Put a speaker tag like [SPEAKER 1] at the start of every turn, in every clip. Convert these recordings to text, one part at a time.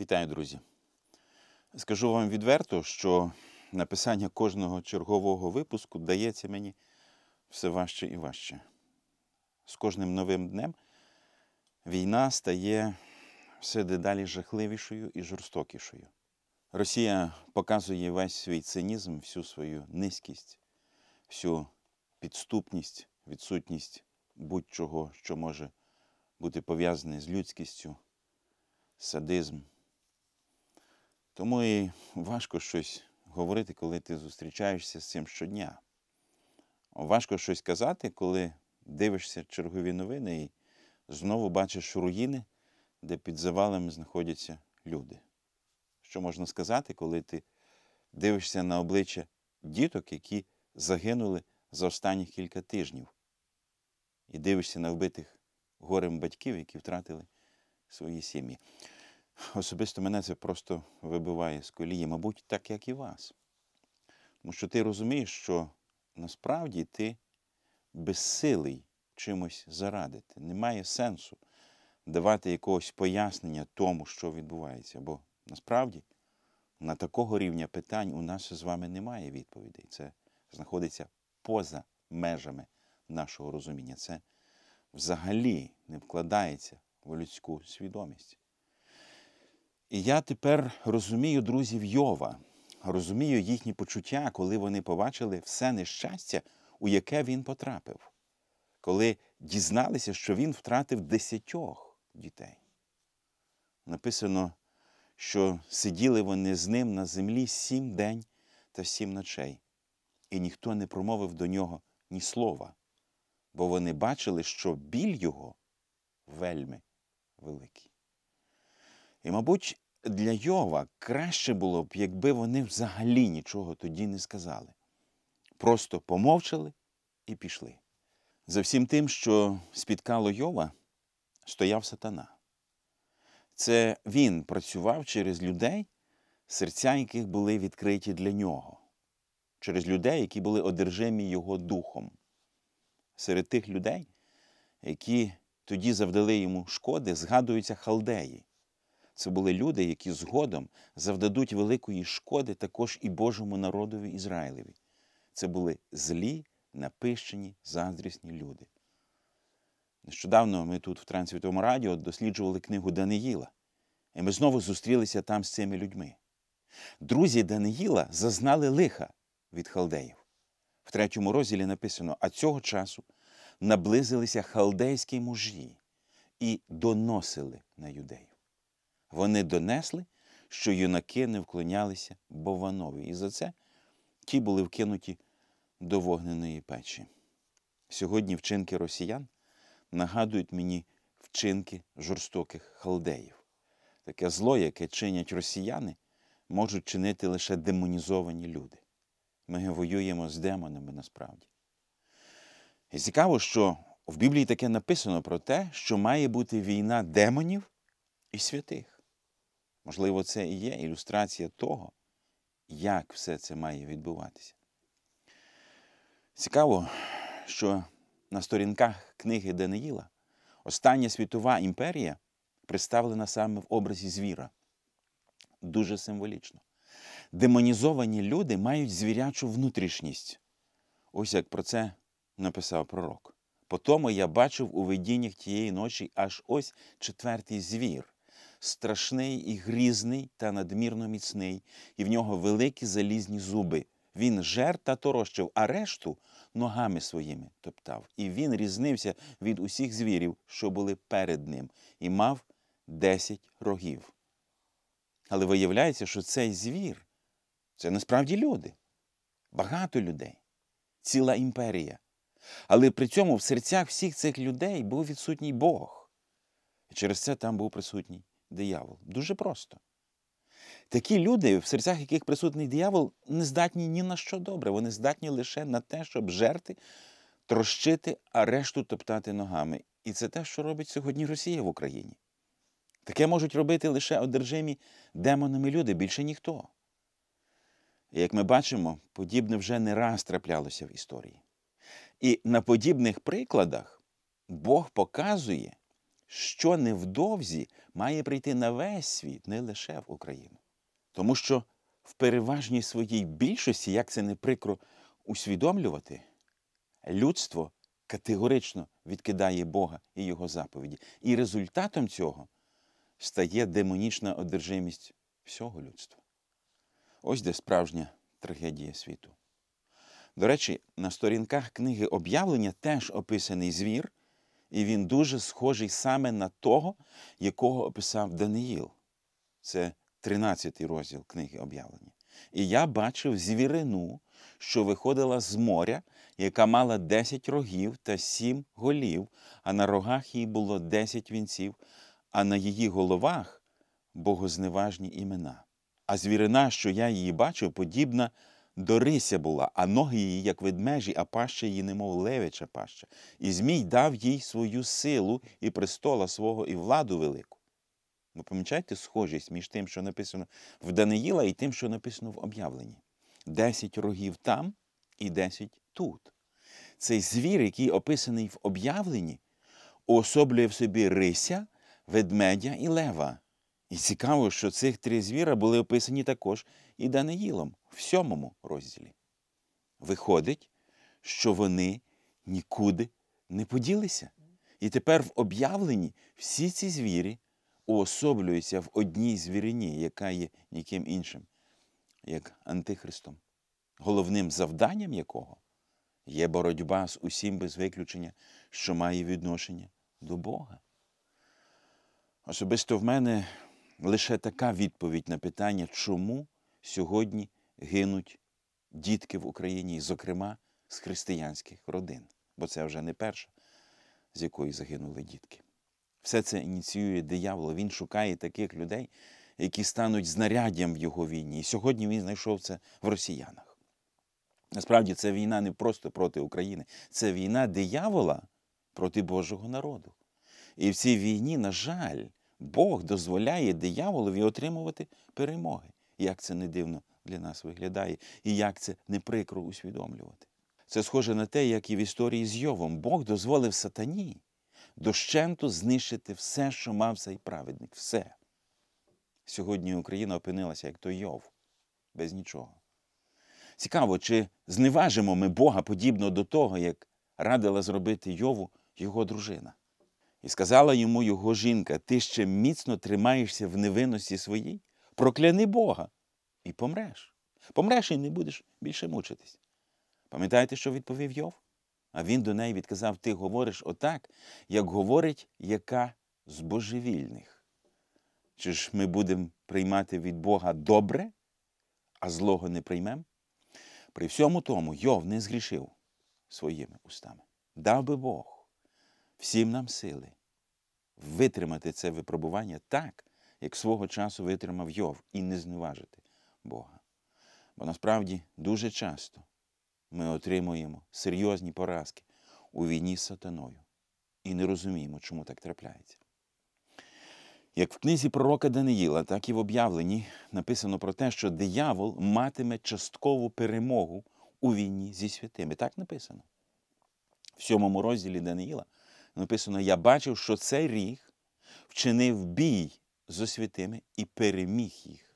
[SPEAKER 1] Вітаю, друзі! Скажу вам відверто, що написання кожного чергового випуску дається мені все важче і важче. З кожним новим днем війна стає все дедалі жахливішою і жорстокішою. Росія показує весь свій цинізм, всю свою низькість, всю підступність, відсутність будь-чого, що може бути пов'язане з людськістю, садизм. Тому і важко щось говорити, коли ти зустрічаєшся з цим щодня. Важко щось казати, коли дивишся чергові новини і знову бачиш руїни, де під завалами знаходяться люди. Що можна сказати, коли ти дивишся на обличчя діток, які загинули за останні кілька тижнів, і дивишся на вбитих горем батьків, які втратили свої сім'ї. Особисто мене це просто вибиває з колії, мабуть, так, як і вас. Тому що ти розумієш, що насправді ти безсилий чимось зарадити. Немає сенсу давати якогось пояснення тому, що відбувається. Бо насправді на такого рівня питань у нас з вами немає відповідей. Це знаходиться поза межами нашого розуміння. Це взагалі не вкладається в людську свідомість. І я тепер розумію друзів Йова, розумію їхні почуття, коли вони побачили все нещастя, у яке він потрапив, коли дізналися, що він втратив десятьох дітей. Написано, що сиділи вони з ним на землі сім день та сім ночей, і ніхто не промовив до нього ні слова, бо вони бачили, що біль його вельми великий. І, мабуть, для Йова краще було б, якби вони взагалі нічого тоді не сказали. Просто помовчали і пішли. За всім тим, що спіткало Йова, стояв сатана. Це він працював через людей, серця яких були відкриті для нього, через людей, які були одержимі його духом. Серед тих людей, які тоді завдали йому шкоди, згадуються халдеї. Це були люди, які згодом завдадуть великої шкоди також і Божому народові Ізраїлеві. Це були злі, напищені, заздрісні люди. Нещодавно ми тут в Трансвітовому радіо досліджували книгу Даниїла, і ми знову зустрілися там з цими людьми. Друзі Даниїла зазнали лиха від халдеїв. В третьому розділі написано: а цього часу наблизилися халдейські мужі і доносили на юдеїв. Вони донесли, що юнаки не вклонялися Бованові, і за це ті були вкинуті до вогненої печі. Сьогодні вчинки росіян нагадують мені вчинки жорстоких халдеїв. Таке зло, яке чинять росіяни, можуть чинити лише демонізовані люди. Ми воюємо з демонами насправді. І цікаво, що в Біблії таке написано про те, що має бути війна демонів і святих. Можливо, це і є ілюстрація того, як все це має відбуватися. Цікаво, що на сторінках книги Даниїла остання світова імперія представлена саме в образі звіра. Дуже символічно. Демонізовані люди мають звірячу внутрішність. Ось як про це написав пророк. По тому я бачив у видіннях тієї ночі аж ось четвертий звір, страшний і грізний та надмірно міцний, і в нього великі залізні зуби. Він жер та торощив, а решту ногами своїми топтав. І він різнився від усіх звірів, що були перед ним, і мав десять рогів. Але виявляється, що цей звір це насправді люди, багато людей, ціла імперія. Але при цьому в серцях всіх цих людей був відсутній Бог. І через це там був присутній диявол? Дуже просто. Такі люди, в серцях яких присутній диявол, не здатні ні на що добре, вони здатні лише на те, щоб жерти, трощити, а решту топтати ногами. І це те, що робить сьогодні Росія в Україні. Таке можуть робити лише одержимі демонами люди, більше ніхто. як ми бачимо, подібне вже не раз траплялося в історії. І на подібних прикладах Бог показує, що невдовзі має прийти на весь світ, не лише в Україну. Тому що в переважній своїй більшості, як це не прикро усвідомлювати, людство категорично відкидає Бога і Його заповіді. І результатом цього стає демонічна одержимість всього людства. Ось де справжня трагедія світу. До речі, на сторінках книги об'явлення теж описаний звір, і він дуже схожий саме на того, якого описав Даниїл. Це 13 розділ книги об'явлення. І я бачив звірину, що виходила з моря, яка мала 10 рогів та 7 голів, а на рогах їй було 10 вінців, а на її головах богозневажні імена. А звірина, що я її бачив, подібна Дорися була, а ноги її, як ведмежі, а паща її, немов левича паща, і Змій дав їй свою силу і престола свого, і владу велику. Ви помічаєте схожість між тим, що написано в Даниїла, і тим, що написано в об'явленні: десять рогів там і десять тут. Цей звір, який описаний в об'явленні, уособлює в собі рися, ведмедя і лева. І цікаво, що цих три звіра були описані також і Даниїлом в сьомому розділі. Виходить, що вони нікуди не поділися. І тепер в об'явленні всі ці звірі уособлюються в одній звірині, яка є ніким іншим, як Антихристом, головним завданням якого є боротьба з усім без виключення, що має відношення до Бога. Особисто в мене лише така відповідь на питання, чому сьогодні гинуть дітки в Україні, зокрема з християнських родин, бо це вже не перша, з якої загинули дітки. Все це ініціює диявол. Він шукає таких людей, які стануть знаряддям в його війні. І сьогодні він знайшов це в росіянах. Насправді, це війна не просто проти України, це війна диявола проти Божого народу. І в цій війні, на жаль, Бог дозволяє дияволові отримувати перемоги. Як це не дивно для нас виглядає, і як це не прикро усвідомлювати. Це схоже на те, як і в історії з Йовом. Бог дозволив сатані дощенту знищити все, що мав цей праведник. Все. Сьогодні Україна опинилася, як той Йов, без нічого. Цікаво, чи зневажимо ми Бога подібно до того, як радила зробити Йову його дружина. І сказала йому його жінка: Ти ще міцно тримаєшся в невинності своїй, прокляни Бога і помреш. Помреш і не будеш більше мучитись. Пам'ятаєте, що відповів Йов? А він до неї відказав: Ти говориш отак, як говорить яка з божевільних. Чи ж ми будемо приймати від Бога добре, а злого не приймемо? При всьому тому Йов не згрішив своїми устами. Дав би Бог всім нам сили витримати це випробування так, як свого часу витримав Йов, і не зневажити Бога. Бо насправді дуже часто ми отримуємо серйозні поразки у війні з сатаною і не розуміємо, чому так трапляється. Як в книзі пророка Даниїла, так і в об'явленні написано про те, що диявол матиме часткову перемогу у війні зі святими. Так написано. В сьомому розділі Даниїла написано: Я бачив, що цей ріг вчинив бій зі святими і переміг їх.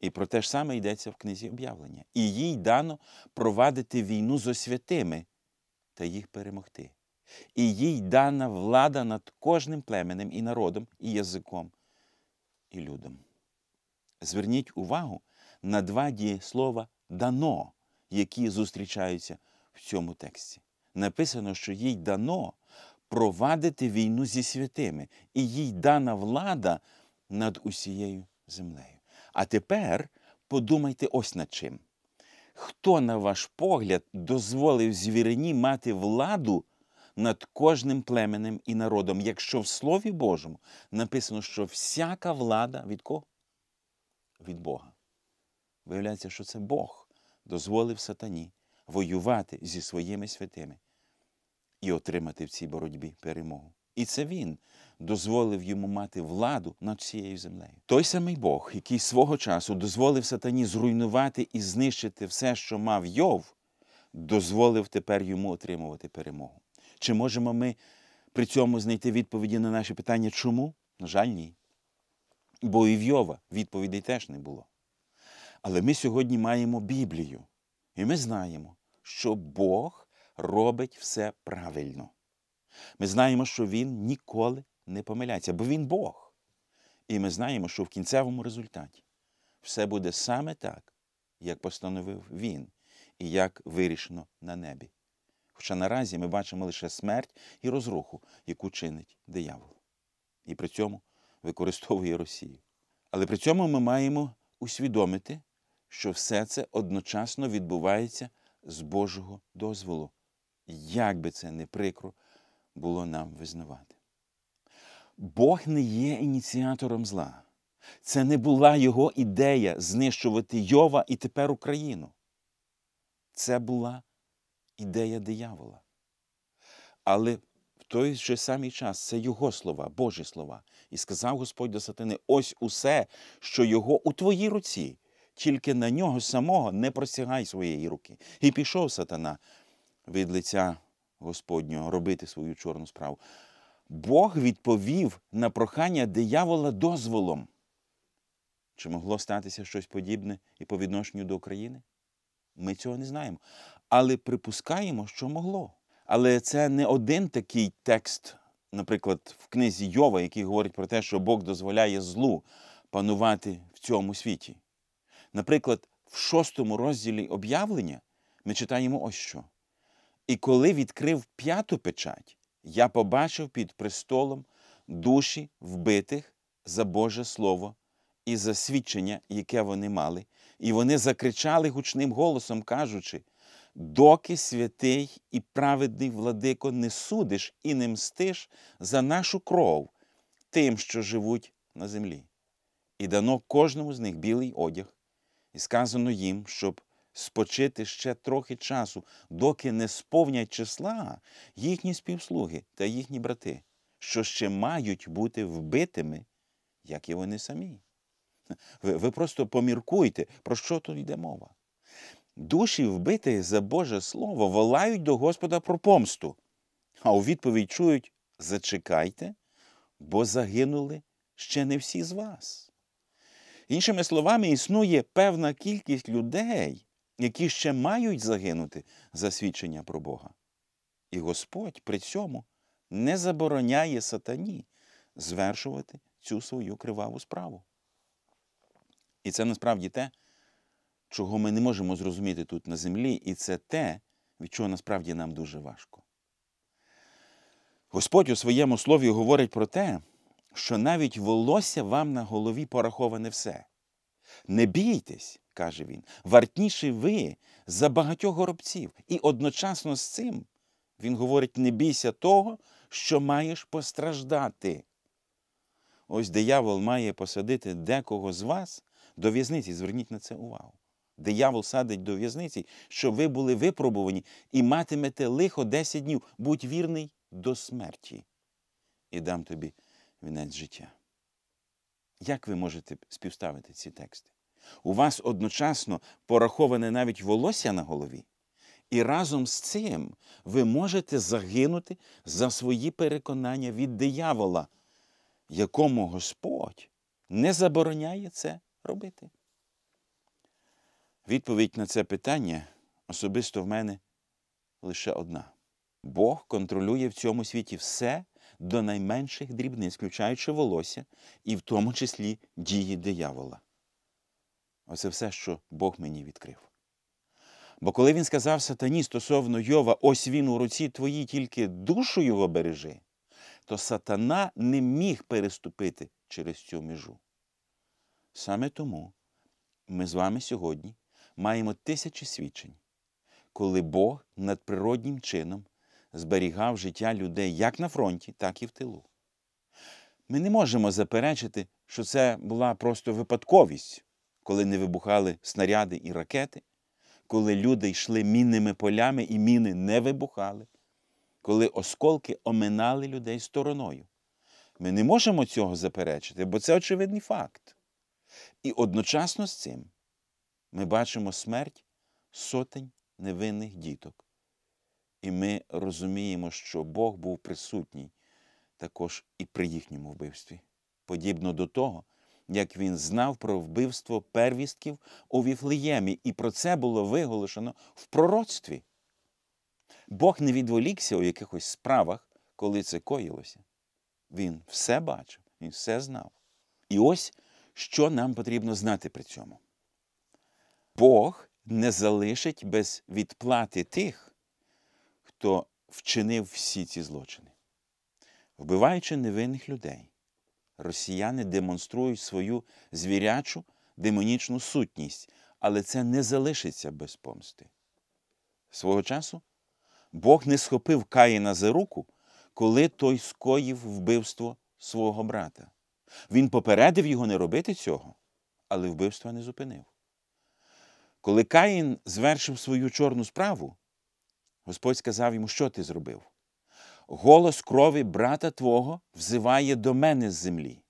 [SPEAKER 1] І про те ж саме йдеться в книзі об'явлення. І їй дано провадити війну з святими та їх перемогти. І їй дана влада над кожним племенем і народом, і язиком, і людом. Зверніть увагу на два дієслова дано, які зустрічаються в цьому тексті написано, що їй дано провадити війну зі святими, і їй дана влада над усією землею. А тепер подумайте ось над чим. Хто, на ваш погляд, дозволив звірині мати владу над кожним племенем і народом, якщо в Слові Божому написано, що всяка влада від кого? Від Бога. Виявляється, що це Бог дозволив сатані воювати зі своїми святими і отримати в цій боротьбі перемогу. І це він дозволив йому мати владу над цією землею. Той самий Бог, який свого часу дозволив сатані зруйнувати і знищити все, що мав Йов, дозволив тепер йому отримувати перемогу. Чи можемо ми при цьому знайти відповіді на наше питання, чому? На жаль, ні. Бо і в Йова відповідей теж не було. Але ми сьогодні маємо Біблію, і ми знаємо, що Бог робить все правильно. Ми знаємо, що Він ніколи не помиляється, бо Він Бог. І ми знаємо, що в кінцевому результаті все буде саме так, як постановив Він і як вирішено на небі. Хоча наразі ми бачимо лише смерть і розруху, яку чинить диявол. І при цьому використовує Росію. Але при цьому ми маємо усвідомити, що все це одночасно відбувається з Божого дозволу як би це не прикро було нам визнавати. Бог не є ініціатором зла. Це не була його ідея знищувати Йова і тепер Україну. Це була ідея диявола. Але в той же самий час це його слова, Божі слова. І сказав Господь до Сатани: ось усе, що його у твоїй руці, тільки на нього самого не просягай своєї руки. І пішов сатана від лиця Господнього робити свою чорну справу. Бог відповів на прохання диявола дозволом. Чи могло статися щось подібне і по відношенню до України? Ми цього не знаємо. Але припускаємо, що могло. Але це не один такий текст, наприклад, в книзі Йова, який говорить про те, що Бог дозволяє злу панувати в цьому світі. Наприклад, в шостому розділі об'явлення ми читаємо ось що. І коли відкрив п'яту печать, я побачив під престолом душі вбитих за Боже Слово і за свідчення, яке вони мали, і вони закричали гучним голосом, кажучи: доки святий і праведний владико не судиш і не мстиш за нашу кров тим, що живуть на землі. І дано кожному з них білий одяг, і сказано їм, щоб спочити ще трохи часу, доки не сповнять числа їхні співслуги та їхні брати, що ще мають бути вбитими, як і вони самі. Ви, ви просто поміркуйте, про що тут йде мова. Душі вбитих за Боже Слово волають до Господа про помсту, а у відповідь чують: зачекайте, бо загинули ще не всі з вас. Іншими словами, існує певна кількість людей, які ще мають загинути за свідчення про Бога. І Господь при цьому не забороняє сатані звершувати цю свою криваву справу. І це насправді те, чого ми не можемо зрозуміти тут на землі, і це те, від чого насправді нам дуже важко. Господь у своєму слові говорить про те, що навіть волосся вам на голові пораховане все. Не бійтесь, каже він, вартніші ви за багатьох горобців. І одночасно з цим він говорить: не бійся того, що маєш постраждати. Ось диявол має посадити декого з вас до в'язниці. Зверніть на це увагу. Диявол садить до в'язниці, щоб ви були випробувані і матимете лихо 10 днів. Будь вірний до смерті. І дам тобі вінець життя. Як ви можете співставити ці тексти? У вас одночасно пораховане навіть волосся на голові, і разом з цим ви можете загинути за свої переконання від диявола, якому Господь не забороняє це робити. Відповідь на це питання особисто в мене лише одна: Бог контролює в цьому світі все до найменших дрібниць, включаючи волосся, і в тому числі дії диявола. Оце все, що Бог мені відкрив. Бо коли він сказав сатані стосовно Йова, ось він у руці твоїй тільки душу його бережи, то сатана не міг переступити через цю межу. Саме тому ми з вами сьогодні маємо тисячі свідчень, коли Бог надприроднім чином зберігав життя людей як на фронті, так і в тилу. Ми не можемо заперечити, що це була просто випадковість коли не вибухали снаряди і ракети, коли люди йшли мінними полями і міни не вибухали, коли осколки оминали людей стороною. Ми не можемо цього заперечити, бо це очевидний факт. І одночасно з цим ми бачимо смерть сотень невинних діток. І ми розуміємо, що Бог був присутній також і при їхньому вбивстві, подібно до того, як він знав про вбивство первістків у Віфлеємі, і про це було виголошено в пророцтві. Бог не відволікся у якихось справах, коли це коїлося. Він все бачив, він все знав. І ось що нам потрібно знати при цьому. Бог не залишить без відплати тих, хто вчинив всі ці злочини, вбиваючи невинних людей росіяни демонструють свою звірячу демонічну сутність, але це не залишиться без помсти. Свого часу Бог не схопив Каїна за руку, коли той скоїв вбивство свого брата. Він попередив його не робити цього, але вбивство не зупинив. Коли Каїн звершив свою чорну справу, Господь сказав йому, що ти зробив голос крові брата твого взиває до мене з землі,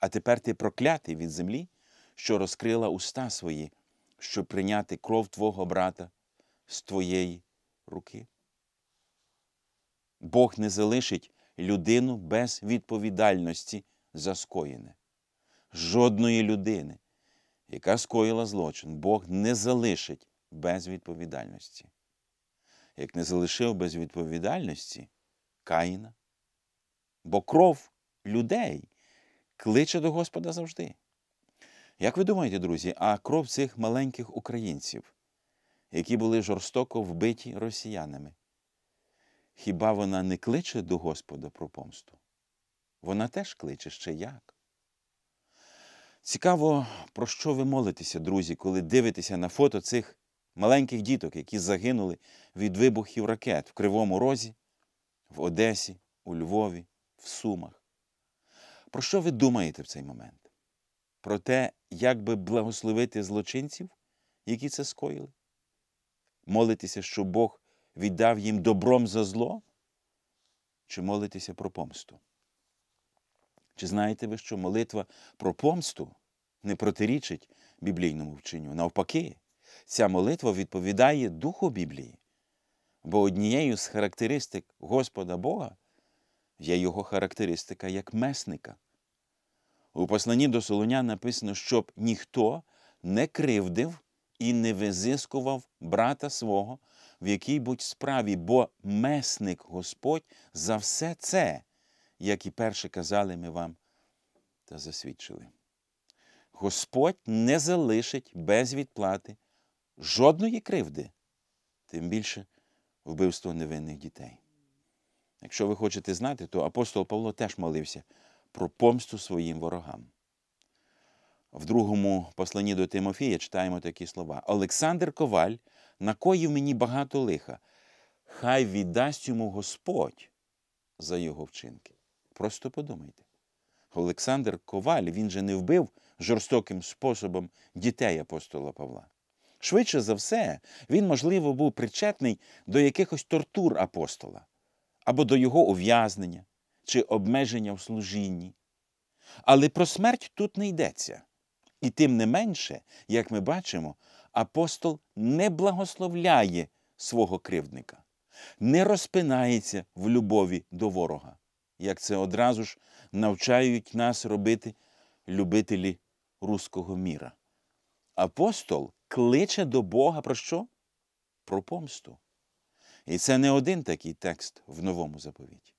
[SPEAKER 1] а тепер ти проклятий від землі, що розкрила уста свої, щоб прийняти кров твого брата з твоєї руки. Бог не залишить людину без відповідальності за скоєне. Жодної людини, яка скоїла злочин, Бог не залишить без відповідальності. Як не залишив без відповідальності, Каїна. Бо кров людей кличе до Господа завжди. Як ви думаєте, друзі, а кров цих маленьких українців, які були жорстоко вбиті росіянами? Хіба вона не кличе до Господа про помсту? Вона теж кличе ще як. Цікаво, про що ви молитеся, друзі, коли дивитеся на фото цих маленьких діток, які загинули від вибухів ракет в Кривому Розі в Одесі, у Львові, в Сумах. Про що ви думаєте в цей момент? Про те, як би благословити злочинців, які це скоїли? Молитися, що Бог віддав їм добром за зло? Чи молитися про помсту? Чи знаєте ви, що молитва про помсту не протирічить біблійному вченню? Навпаки, ця молитва відповідає Духу Біблії. Бо однією з характеристик Господа Бога є його характеристика як месника. У посланні до Солоня написано, щоб ніхто не кривдив і не визискував брата свого в якій будь справі, бо месник Господь за все це, як і перше казали ми вам та засвідчили. Господь не залишить без відплати жодної кривди, тим більше вбивство невинних дітей. Якщо ви хочете знати, то апостол Павло теж молився про помсту своїм ворогам. В другому посланні до Тимофія читаємо такі слова: Олександр Коваль накоїв мені багато лиха, хай віддасть йому Господь за його вчинки. Просто подумайте. Олександр Коваль він же не вбив жорстоким способом дітей апостола Павла. Швидше за все, він, можливо, був причетний до якихось тортур апостола або до його ув'язнення чи обмеження в служінні. Але про смерть тут не йдеться. І тим не менше, як ми бачимо, апостол не благословляє свого кривдника, не розпинається в любові до ворога, як це одразу ж навчають нас робити любителі руського міра. Апостол кличе до Бога про що? Про помсту. І це не один такий текст в новому заповіті.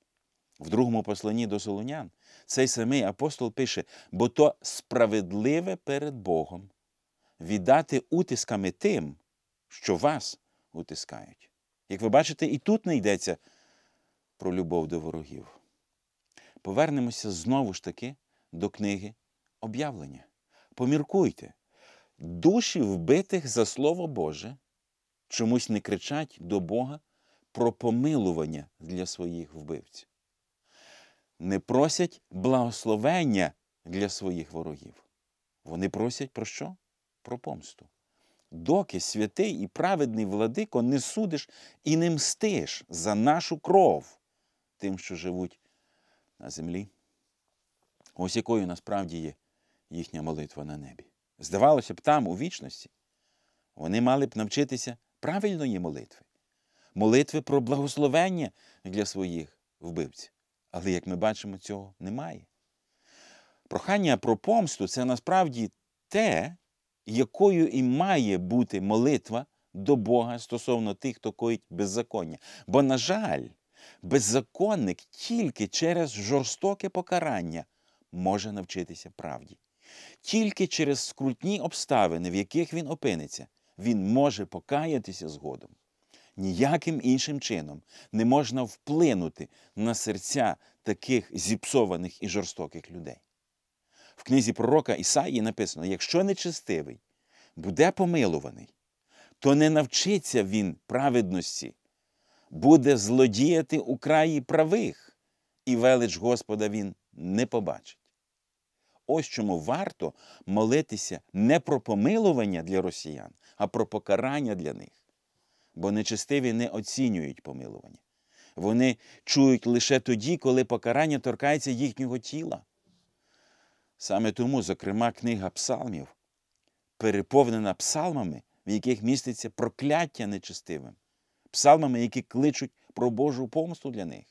[SPEAKER 1] В другому посланні до Солонян цей самий апостол пише: бо то справедливе перед Богом віддати утисками тим, що вас утискають. Як ви бачите, і тут не йдеться про любов до ворогів. Повернемося знову ж таки до книги об'явлення. Поміркуйте, Душі вбитих за Слово Боже чомусь не кричать до Бога про помилування для своїх вбивців, не просять благословення для своїх ворогів. Вони просять про що? Про помсту. Доки святий і праведний владико не судиш і не мстиш за нашу кров тим, що живуть на землі. Ось якою насправді є їхня молитва на небі. Здавалося б, там, у вічності, вони мали б навчитися правильної молитви, молитви про благословення для своїх вбивців. Але, як ми бачимо, цього немає. Прохання про помсту це насправді те, якою і має бути молитва до Бога стосовно тих, хто коїть беззаконня. Бо, на жаль, беззаконник тільки через жорстоке покарання може навчитися правді тільки через скрутні обставини, в яких він опиниться, він може покаятися згодом. Ніяким іншим чином не можна вплинути на серця таких зіпсованих і жорстоких людей. В книзі пророка Ісаї написано: якщо нечестивий буде помилуваний, то не навчиться він праведності, буде злодіяти у краї правих, і велич Господа він не побачить. Ось чому варто молитися не про помилування для росіян, а про покарання для них. Бо нечестиві не оцінюють помилування. Вони чують лише тоді, коли покарання торкається їхнього тіла. Саме тому, зокрема, книга псалмів переповнена псалмами, в яких міститься прокляття нечестивим, псалмами, які кличуть про Божу помсту для них.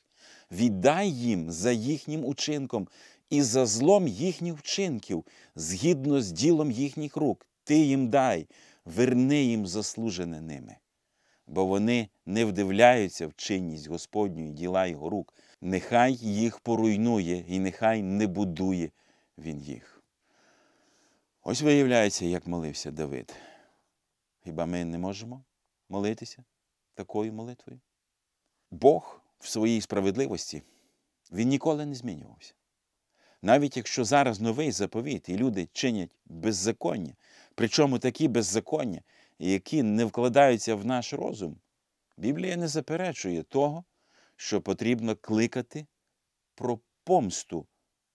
[SPEAKER 1] Віддай їм за їхнім учинком і за злом їхніх вчинків, згідно з ділом їхніх рук, ти їм дай, верни їм заслужене ними. Бо вони не вдивляються в чинність Господню і діла його рук. Нехай їх поруйнує, і нехай не будує він їх. Ось виявляється, як молився Давид. Хіба ми не можемо молитися такою молитвою? Бог в своїй справедливості він ніколи не змінювався. Навіть якщо зараз новий заповіт і люди чинять беззаконня, причому такі беззаконня, які не вкладаються в наш розум, Біблія не заперечує того, що потрібно кликати про помсту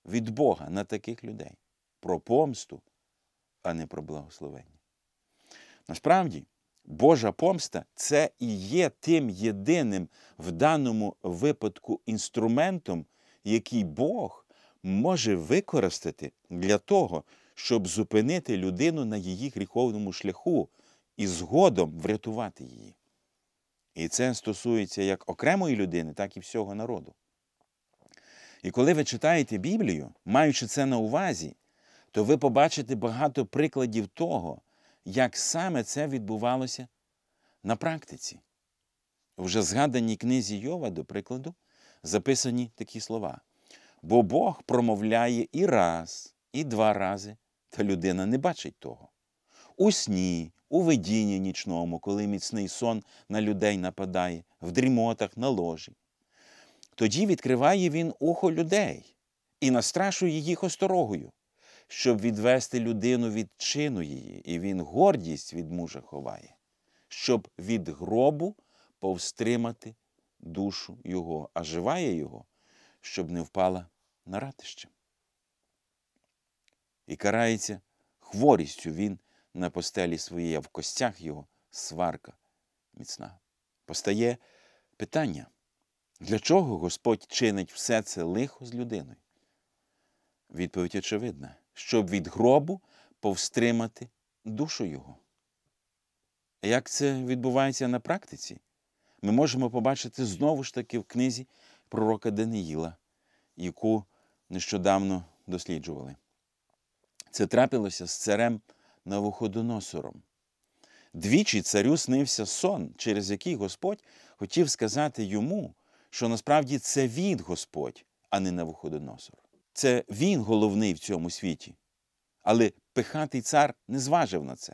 [SPEAKER 1] від Бога на таких людей, про помсту, а не про благословення. Насправді, Божа помста це і є тим єдиним в даному випадку інструментом, який Бог може використати для того, щоб зупинити людину на її гріховному шляху і згодом врятувати її. І це стосується як окремої людини, так і всього народу. І коли ви читаєте Біблію, маючи це на увазі, то ви побачите багато прикладів того, як саме це відбувалося на практиці. вже згаданій книзі Йова, до прикладу, записані такі слова. Бо Бог промовляє і раз, і два рази, та людина не бачить того. У сні, у видінні нічному, коли міцний сон на людей нападає, в дрімотах на ложі. Тоді відкриває він ухо людей і настрашує їх осторогою, щоб відвести людину від чину її, і він гордість від мужа ховає, щоб від гробу повстримати душу його, а живає його, щоб не впала на ратище. І карається хворістю він на постелі своїй, а в костях його сварка міцна. Постає питання, для чого Господь чинить все це лихо з людиною? Відповідь очевидна, щоб від гробу повстримати душу Його. Як це відбувається на практиці, ми можемо побачити знову ж таки в книзі пророка Даниїла, яку нещодавно досліджували. Це трапилося з царем Навуходоносором. Двічі царю снився сон, через який Господь хотів сказати йому, що насправді це він Господь, а не Навуходоносор. Це він головний в цьому світі. Але пихатий цар не зважив на це.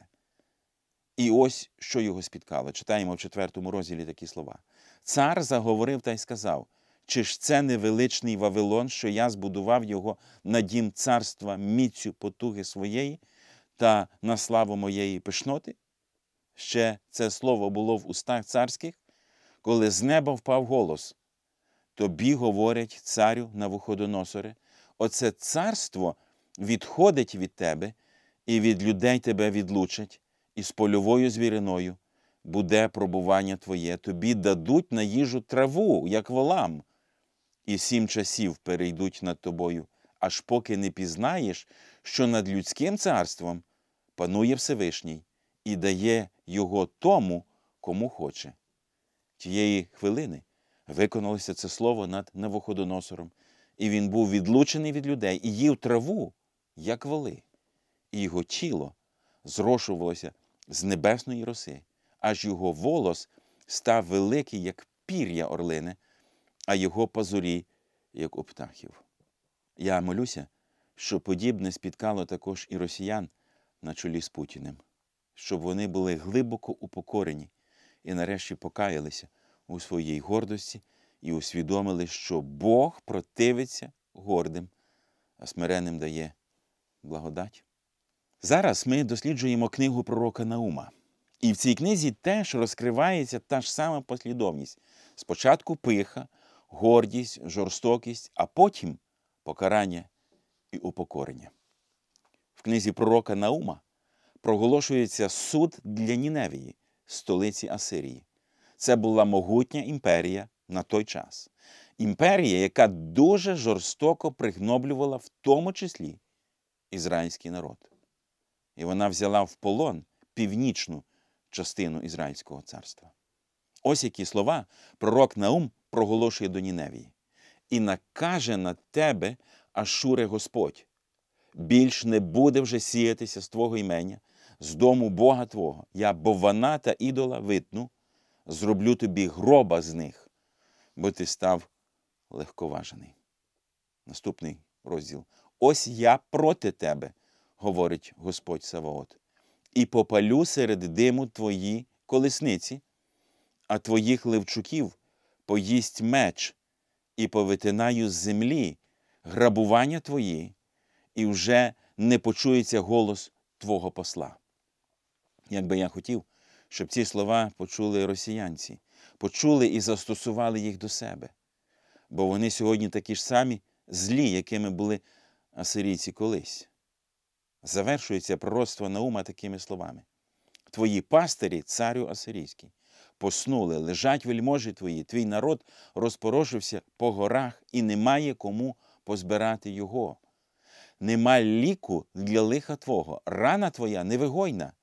[SPEAKER 1] І ось що його спіткало. Читаємо в четвертому розділі такі слова. Цар заговорив та й сказав: чи ж це невеличний Вавилон, що я збудував його на дім царства міцю потуги своєї та на славу моєї пишноти? Ще це слово було в устах царських, коли з неба впав голос. Тобі говорять, царю на Навуходоносоре, оце царство відходить від тебе, і від людей тебе відлучать, і з польовою звіриною буде пробування твоє, тобі дадуть на їжу траву, як волам, і сім часів перейдуть над тобою, аж поки не пізнаєш, що над людським царством панує Всевишній і дає його тому, кому хоче. Тієї хвилини виконалося це слово над Навуходоносором, і він був відлучений від людей і їв траву, як воли, і його тіло зрошувалося з небесної роси, аж його волос став великий, як пір'я орлине а його пазурі, як у птахів. Я молюся, що подібне спіткало також і росіян на чолі з Путіним, щоб вони були глибоко упокорені і нарешті покаялися у своїй гордості і усвідомили, що Бог противиться гордим, а смиреним дає благодать. Зараз ми досліджуємо книгу пророка Наума. І в цій книзі теж розкривається та ж сама послідовність. Спочатку пиха, гордість, жорстокість, а потім покарання і упокорення. В книзі пророка Наума проголошується суд для Ніневії, столиці Асирії. Це була могутня імперія на той час. Імперія, яка дуже жорстоко пригноблювала в тому числі ізраїльський народ. І вона взяла в полон північну частину Ізраїльського царства. Ось які слова пророк Наум проголошує до Ніневії. І накаже на тебе, Ашуре Господь, більш не буде вже сіятися з твого імення, з дому Бога Твого. Я бована та ідола витну, зроблю тобі гроба з них, бо ти став легковажений. Наступний розділ. Ось я проти тебе, говорить Господь Саваот, і попалю серед диму твої колесниці, а твоїх левчуків поїсть меч, і повитинаю з землі грабування твої, і вже не почується голос Твого посла. Як би я хотів, щоб ці слова почули росіянці, почули і застосували їх до себе, бо вони сьогодні такі ж самі злі, якими були асирійці колись. Завершується пророцтво Наума такими словами: Твої пастирі, царю Асирійський поснули, лежать вельможі твої, твій народ розпорошився по горах, і немає кому позбирати його. Нема ліку для лиха Твого, рана Твоя невигойна.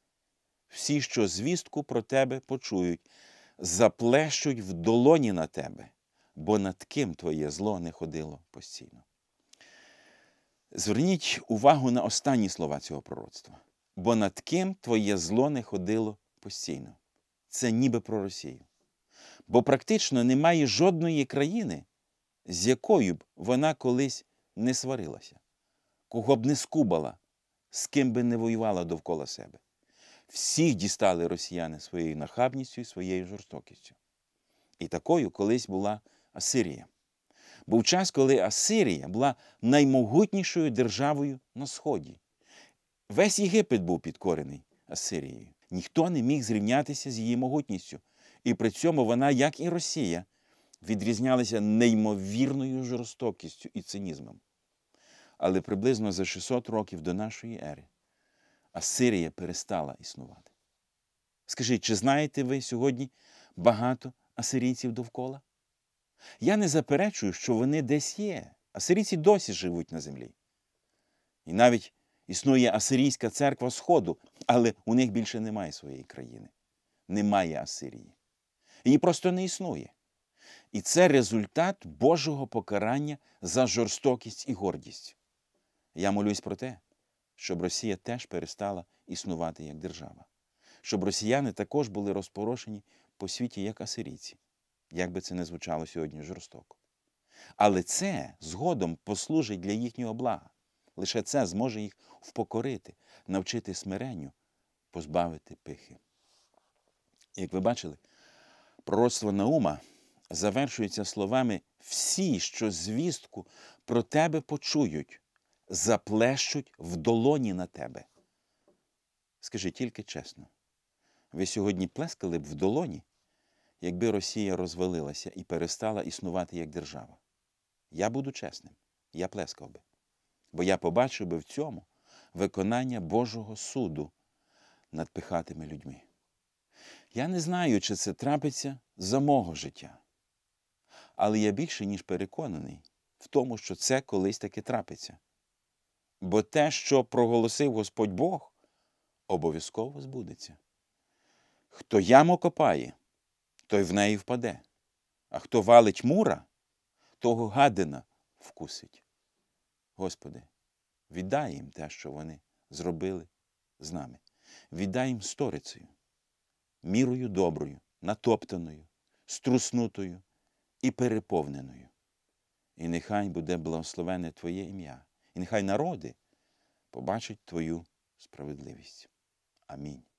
[SPEAKER 1] Всі, що звістку про тебе почують, заплещуть в долоні на тебе, бо над ким твоє зло не ходило постійно. Зверніть увагу на останні слова цього пророцтва. Бо над ким твоє зло не ходило постійно це ніби про Росію. Бо практично немає жодної країни, з якою б вона колись не сварилася, кого б не скубала, з ким би не воювала довкола себе. Всіх дістали росіяни своєю нахабністю і своєю жорстокістю. І такою колись була Асирія. Був час, коли Асирія була наймогутнішою державою на Сході. Весь Єгипет був підкорений Асирією. Ніхто не міг зрівнятися з її могутністю. І при цьому вона, як і Росія, відрізнялася неймовірною жорстокістю і цинізмом. Але приблизно за 600 років до нашої ери Асирія перестала існувати. Скажіть, чи знаєте ви сьогодні багато асирійців довкола? Я не заперечую, що вони десь є. Асирійці досі живуть на землі. І навіть Існує Асирійська церква Сходу, але у них більше немає своєї країни. Немає Асирії. Її просто не існує. І це результат Божого покарання за жорстокість і гордість. Я молюсь про те, щоб Росія теж перестала існувати як держава, щоб росіяни також були розпорошені по світі як асирійці, як би це не звучало сьогодні жорстоко. Але це згодом послужить для їхнього блага. Лише це зможе їх впокорити, навчити смиренню, позбавити пихи. Як ви бачили, пророцтво Наума завершується словами всі, що звістку про тебе почують, заплещуть в долоні на тебе. Скажи тільки чесно, ви сьогодні плескали б в долоні, якби Росія розвалилася і перестала існувати як держава. Я буду чесним, я плескав би бо я побачив би в цьому виконання Божого суду над пихатими людьми. Я не знаю, чи це трапиться за мого життя. Але я більше ніж переконаний в тому, що це колись таки трапиться. Бо те, що проголосив Господь Бог, обов'язково збудеться. Хто яму копає, той в неї впаде, а хто валить мура, того гадина вкусить. Господи, віддай їм те, що вони зробили з нами. Віддай їм сторицею, мірою доброю, натоптаною, струснутою і переповненою. І нехай буде благословене Твоє ім'я, і нехай народи побачать Твою справедливість. Амінь.